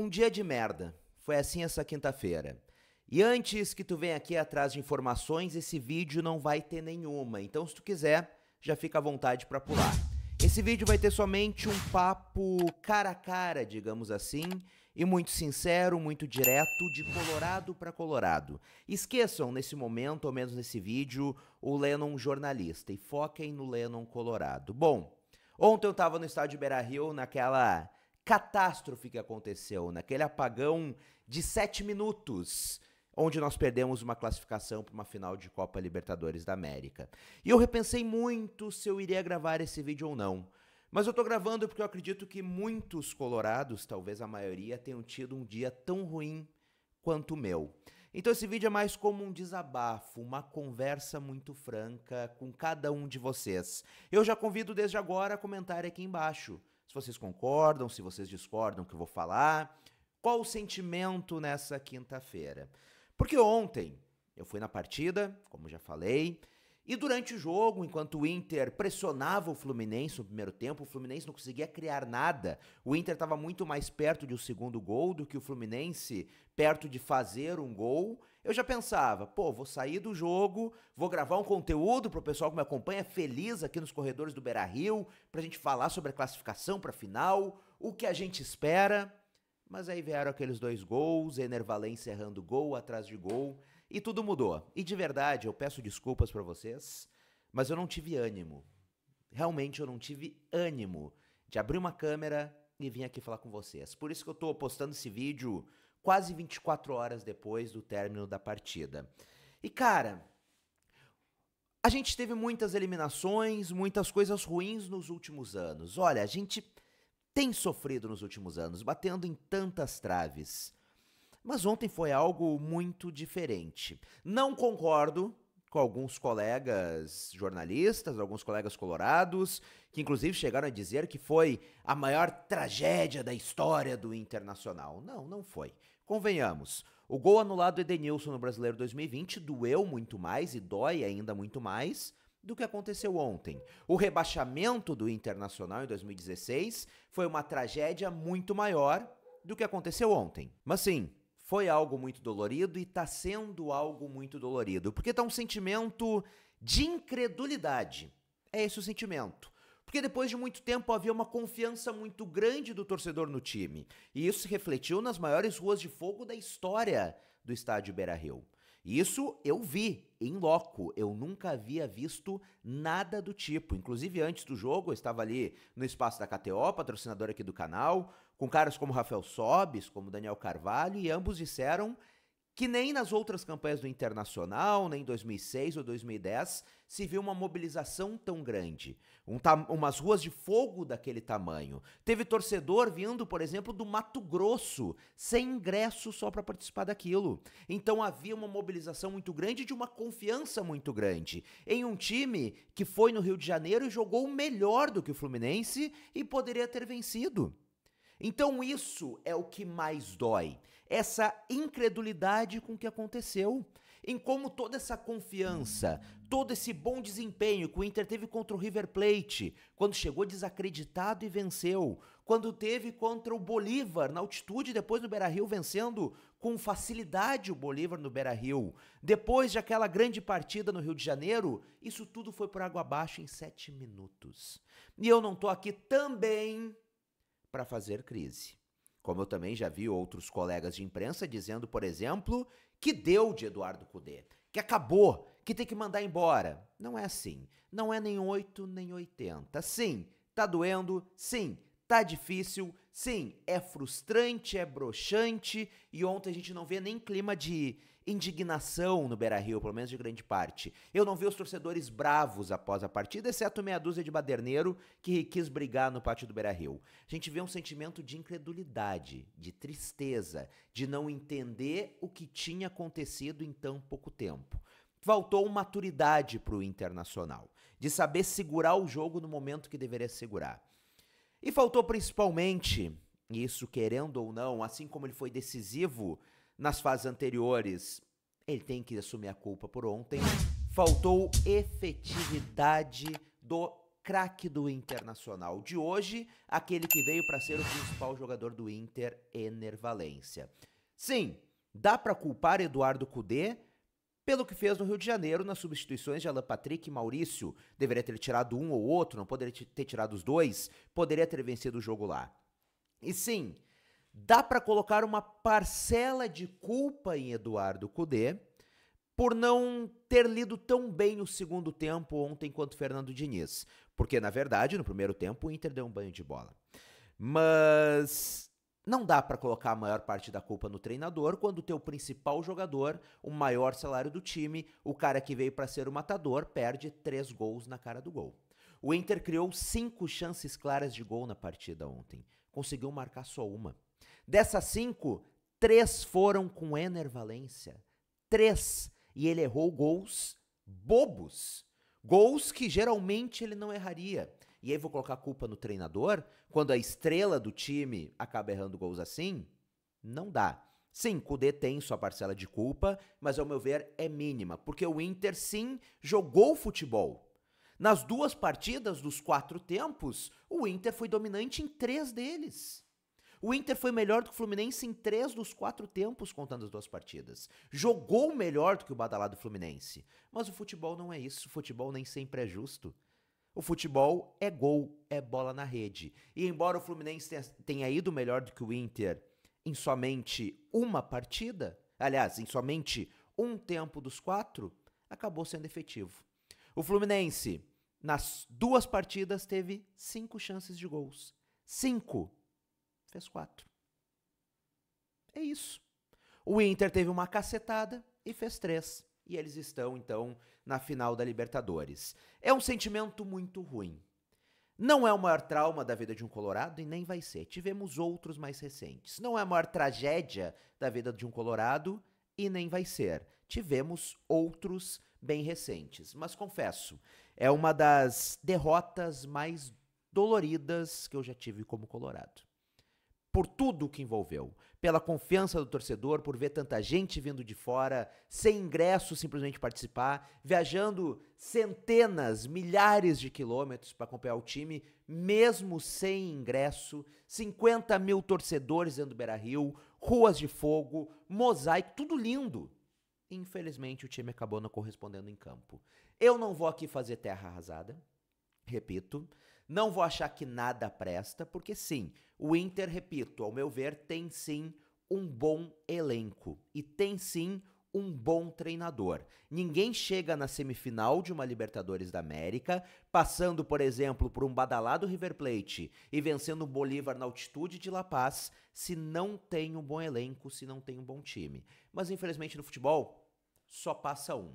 Um dia de merda. Foi assim essa quinta-feira. E antes que tu venha aqui atrás de informações, esse vídeo não vai ter nenhuma. Então, se tu quiser, já fica à vontade para pular. Esse vídeo vai ter somente um papo cara a cara, digamos assim, e muito sincero, muito direto, de Colorado para Colorado. Esqueçam nesse momento, ou menos nesse vídeo, o Lennon jornalista e foquem no Lennon Colorado. Bom, ontem eu estava no estádio Beira Rio naquela catástrofe que aconteceu, naquele apagão de sete minutos, onde nós perdemos uma classificação para uma final de Copa Libertadores da América. E eu repensei muito se eu iria gravar esse vídeo ou não. Mas eu tô gravando porque eu acredito que muitos colorados, talvez a maioria, tenham tido um dia tão ruim quanto o meu. Então esse vídeo é mais como um desabafo, uma conversa muito franca com cada um de vocês. Eu já convido desde agora a comentar aqui embaixo se vocês concordam, se vocês discordam que eu vou falar. Qual o sentimento nessa quinta-feira? Porque ontem eu fui na partida, como já falei, e durante o jogo, enquanto o Inter pressionava o Fluminense no primeiro tempo, o Fluminense não conseguia criar nada. O Inter estava muito mais perto de um segundo gol do que o Fluminense perto de fazer um gol eu já pensava, pô, vou sair do jogo, vou gravar um conteúdo pro pessoal que me acompanha feliz aqui nos corredores do Beira Rio, pra gente falar sobre a classificação pra final, o que a gente espera. Mas aí vieram aqueles dois gols, Enervalé encerrando gol atrás de gol, e tudo mudou. E de verdade, eu peço desculpas para vocês, mas eu não tive ânimo. Realmente eu não tive ânimo de abrir uma câmera e vir aqui falar com vocês. Por isso que eu tô postando esse vídeo quase 24 horas depois do término da partida. E cara, a gente teve muitas eliminações, muitas coisas ruins nos últimos anos. Olha, a gente tem sofrido nos últimos anos, batendo em tantas traves. Mas ontem foi algo muito diferente. Não concordo com alguns colegas jornalistas, alguns colegas colorados, que inclusive chegaram a dizer que foi a maior tragédia da história do Internacional. Não, não foi. Convenhamos, o gol anulado do Edenilson no Brasileiro 2020 doeu muito mais e dói ainda muito mais do que aconteceu ontem. O rebaixamento do Internacional em 2016 foi uma tragédia muito maior do que aconteceu ontem. Mas sim, foi algo muito dolorido e está sendo algo muito dolorido. Porque está um sentimento de incredulidade. É esse o sentimento. Porque depois de muito tempo havia uma confiança muito grande do torcedor no time. E isso se refletiu nas maiores ruas de fogo da história do estádio Beira Rio. Isso eu vi em loco, eu nunca havia visto nada do tipo. Inclusive, antes do jogo, eu estava ali no espaço da KTO, patrocinador aqui do canal, com caras como Rafael Sobes, como Daniel Carvalho, e ambos disseram que nem nas outras campanhas do Internacional, nem em 2006 ou 2010, se viu uma mobilização tão grande, um umas ruas de fogo daquele tamanho. Teve torcedor vindo, por exemplo, do Mato Grosso, sem ingresso só para participar daquilo. Então havia uma mobilização muito grande de uma confiança muito grande em um time que foi no Rio de Janeiro e jogou melhor do que o Fluminense e poderia ter vencido. Então isso é o que mais dói, essa incredulidade com o que aconteceu, em como toda essa confiança, todo esse bom desempenho que o Inter teve contra o River Plate, quando chegou desacreditado e venceu, quando teve contra o Bolívar na altitude, depois no Beira-Rio vencendo com facilidade o Bolívar no Beira-Rio, depois de aquela grande partida no Rio de Janeiro, isso tudo foi por água abaixo em sete minutos. E eu não tô aqui também para fazer crise. Como eu também já vi outros colegas de imprensa dizendo, por exemplo, que deu de Eduardo Cudê, que acabou, que tem que mandar embora. Não é assim. Não é nem 8 nem 80. Sim, tá doendo, sim, Tá difícil, sim, é frustrante, é broxante, e ontem a gente não vê nem clima de indignação no Beira-Rio, pelo menos de grande parte. Eu não vi os torcedores bravos após a partida, exceto meia dúzia de baderneiro que quis brigar no pátio do Beira-Rio. A gente vê um sentimento de incredulidade, de tristeza, de não entender o que tinha acontecido em tão pouco tempo. Faltou maturidade para o Internacional, de saber segurar o jogo no momento que deveria segurar. E faltou principalmente, isso querendo ou não, assim como ele foi decisivo nas fases anteriores, ele tem que assumir a culpa por ontem. Faltou efetividade do craque do Internacional de hoje, aquele que veio para ser o principal jogador do Inter, Ener Valência. Sim, dá para culpar Eduardo Cudê pelo que fez no Rio de Janeiro nas substituições de Alan Patrick e Maurício. Deveria ter tirado um ou outro, não poderia ter tirado os dois, poderia ter vencido o jogo lá. E sim, dá para colocar uma parcela de culpa em Eduardo Cudê por não ter lido tão bem o segundo tempo ontem quanto Fernando Diniz, porque na verdade no primeiro tempo o Inter deu um banho de bola. Mas não dá para colocar a maior parte da culpa no treinador quando o teu principal jogador, o maior salário do time, o cara que veio para ser o matador, perde três gols na cara do gol. O Inter criou cinco chances claras de gol na partida ontem. Conseguiu marcar só uma. Dessas cinco, três foram com Ener Valência. Três. E ele errou gols bobos. Gols que geralmente ele não erraria e aí vou colocar a culpa no treinador, quando a estrela do time acaba errando gols assim, não dá. Sim, Kudê tem sua parcela de culpa, mas ao meu ver é mínima, porque o Inter sim jogou futebol. Nas duas partidas dos quatro tempos, o Inter foi dominante em três deles. O Inter foi melhor do que o Fluminense em três dos quatro tempos, contando as duas partidas. Jogou melhor do que o badalado Fluminense. Mas o futebol não é isso, o futebol nem sempre é justo. O futebol é gol, é bola na rede. E embora o Fluminense tenha, ido melhor do que o Inter em somente uma partida, aliás, em somente um tempo dos quatro, acabou sendo efetivo. O Fluminense, nas duas partidas, teve cinco chances de gols. Cinco. Fez quatro. É isso. O Inter teve uma cacetada e fez três e eles estão então na final da Libertadores. É um sentimento muito ruim. Não é o maior trauma da vida de um colorado e nem vai ser. Tivemos outros mais recentes. Não é a maior tragédia da vida de um colorado e nem vai ser. Tivemos outros bem recentes, mas confesso, é uma das derrotas mais doloridas que eu já tive como colorado por tudo o que envolveu. Pela confiança do torcedor, por ver tanta gente vindo de fora, sem ingresso simplesmente participar, viajando centenas, milhares de quilômetros para acompanhar o time, mesmo sem ingresso, 50 mil torcedores dentro do Beira Rio, ruas de fogo, mosaico, tudo lindo. Infelizmente o time acabou não correspondendo em campo. Eu não vou aqui fazer terra arrasada, repito, não vou achar que nada presta, porque sim, o Inter, repito, ao meu ver, tem sim um bom elenco e tem sim um bom treinador. Ninguém chega na semifinal de uma Libertadores da América, passando, por exemplo, por um badalado River Plate e vencendo o Bolívar na altitude de La Paz, se não tem um bom elenco, se não tem um bom time. Mas infelizmente no futebol só passa um.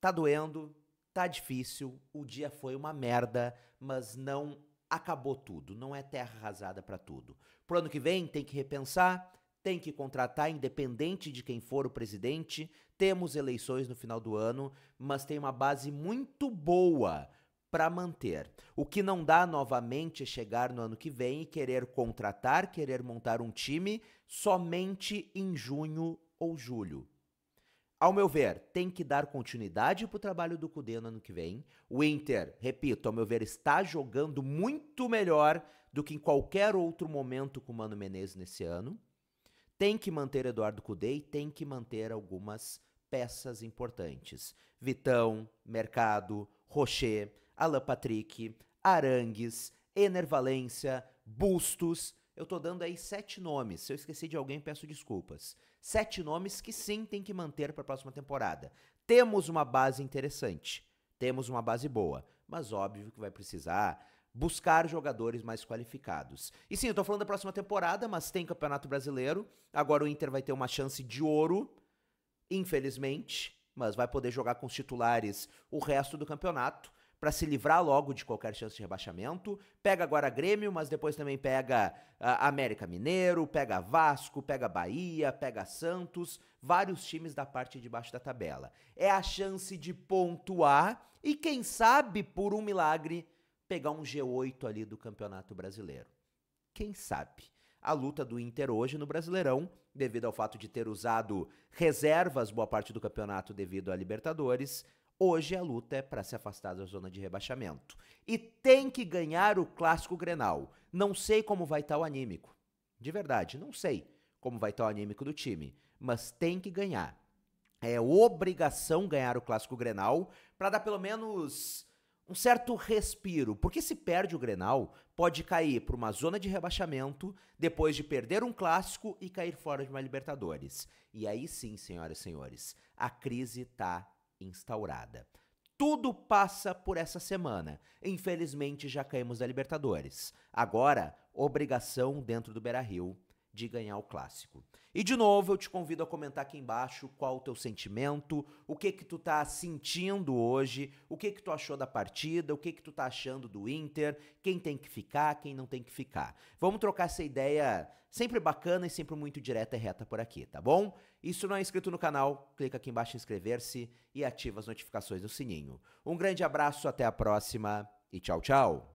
Tá doendo, tá difícil, o dia foi uma merda, mas não acabou tudo, não é terra arrasada para tudo. Pro ano que vem tem que repensar, tem que contratar independente de quem for o presidente. Temos eleições no final do ano, mas tem uma base muito boa para manter. O que não dá novamente é chegar no ano que vem e querer contratar, querer montar um time somente em junho ou julho. Ao meu ver, tem que dar continuidade para o trabalho do Cudê no ano que vem. O Inter, repito, ao meu ver, está jogando muito melhor do que em qualquer outro momento com o Mano Menezes nesse ano. Tem que manter Eduardo Cudê e tem que manter algumas peças importantes. Vitão, Mercado, Rocher, Alan Patrick, Arangues, Enervalência, Bustos. Eu estou dando aí sete nomes. Se eu esqueci de alguém, peço desculpas sete nomes que sim tem que manter para a próxima temporada. Temos uma base interessante, temos uma base boa, mas óbvio que vai precisar buscar jogadores mais qualificados. E sim, eu tô falando da próxima temporada, mas tem Campeonato Brasileiro. Agora o Inter vai ter uma chance de ouro, infelizmente, mas vai poder jogar com os titulares o resto do campeonato para se livrar logo de qualquer chance de rebaixamento. Pega agora Grêmio, mas depois também pega uh, América Mineiro, pega Vasco, pega Bahia, pega Santos, vários times da parte de baixo da tabela. É a chance de pontuar e quem sabe por um milagre pegar um G8 ali do Campeonato Brasileiro. Quem sabe? a luta do Inter hoje no Brasileirão, devido ao fato de ter usado reservas boa parte do campeonato devido à Libertadores, Hoje a luta é para se afastar da zona de rebaixamento. E tem que ganhar o clássico Grenal. Não sei como vai estar tá o anímico. De verdade, não sei como vai estar tá o anímico do time, mas tem que ganhar. É obrigação ganhar o clássico Grenal para dar pelo menos um certo respiro, porque se perde o Grenal, pode cair para uma zona de rebaixamento depois de perder um clássico e cair fora de uma Libertadores. E aí sim, senhoras e senhores, a crise tá instaurada. Tudo passa por essa semana. Infelizmente já caímos da Libertadores. Agora, obrigação dentro do Beira-Rio de ganhar o clássico. E de novo, eu te convido a comentar aqui embaixo qual o teu sentimento, o que que tu tá sentindo hoje, o que que tu achou da partida, o que que tu tá achando do Inter, quem tem que ficar, quem não tem que ficar. Vamos trocar essa ideia sempre bacana e sempre muito direta e reta por aqui, tá bom? E se não é inscrito no canal, clica aqui embaixo em inscrever-se e ativa as notificações do sininho. Um grande abraço, até a próxima e tchau, tchau.